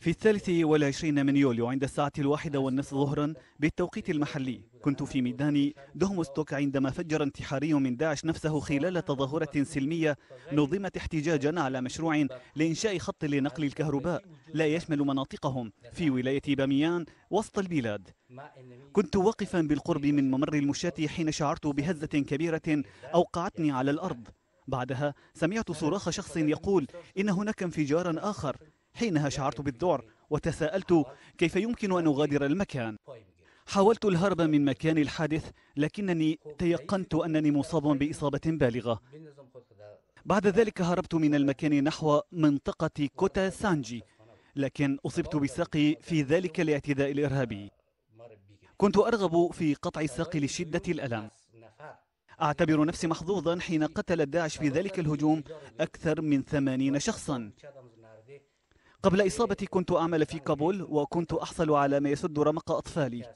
في الثالث والعشرين من يوليو عند الساعة الواحدة والنصف ظهرا بالتوقيت المحلي كنت في ميدان دهمستوك عندما فجر انتحاري من داعش نفسه خلال تظاهرة سلمية نظمت احتجاجا على مشروع لإنشاء خط لنقل الكهرباء لا يشمل مناطقهم في ولاية باميان وسط البلاد كنت واقفا بالقرب من ممر المشاة حين شعرت بهزة كبيرة أوقعتني على الأرض بعدها سمعت صراخ شخص يقول إن هناك انفجارا آخر حينها شعرت بالذعر وتساءلت كيف يمكن أن أغادر المكان حاولت الهرب من مكان الحادث لكنني تيقنت أنني مصاب بإصابة بالغة بعد ذلك هربت من المكان نحو منطقة كوتا سانجي لكن أصبت بساقي في ذلك الاعتداء الإرهابي كنت أرغب في قطع الساق لشدة الألم أعتبر نفسي محظوظا حين قتل داعش في ذلك الهجوم أكثر من ثمانين شخصا قبل إصابتي كنت أعمل في كابول وكنت أحصل على ما يسد رمق أطفالي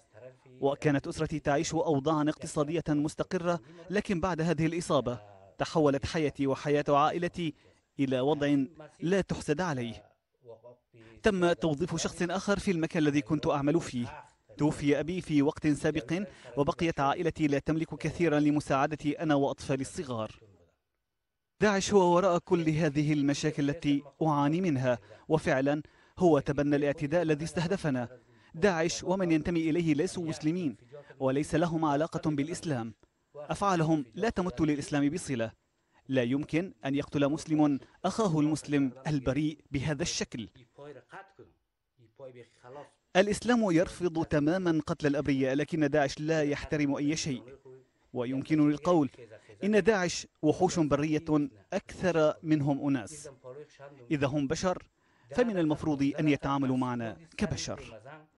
وكانت أسرتي تعيش أوضاعا اقتصادية مستقرة لكن بعد هذه الإصابة تحولت حياتي وحياة عائلتي إلى وضع لا تحسد عليه تم توظيف شخص آخر في المكان الذي كنت أعمل فيه توفي أبي في وقت سابق وبقيت عائلتي لا تملك كثيرا لمساعدتي أنا وأطفالي الصغار داعش هو وراء كل هذه المشاكل التي أعاني منها وفعلا هو تبنى الاعتداء الذي استهدفنا داعش ومن ينتمي إليه ليسوا مسلمين وليس لهم علاقة بالإسلام أفعالهم لا تمت للإسلام بصلة لا يمكن أن يقتل مسلم أخاه المسلم البريء بهذا الشكل طيب الإسلام يرفض تماما قتل الأبرياء لكن داعش لا يحترم أي شيء ويمكنني القول إن داعش وحوش برية أكثر منهم أناس إذا هم بشر فمن المفروض أن يتعاملوا معنا كبشر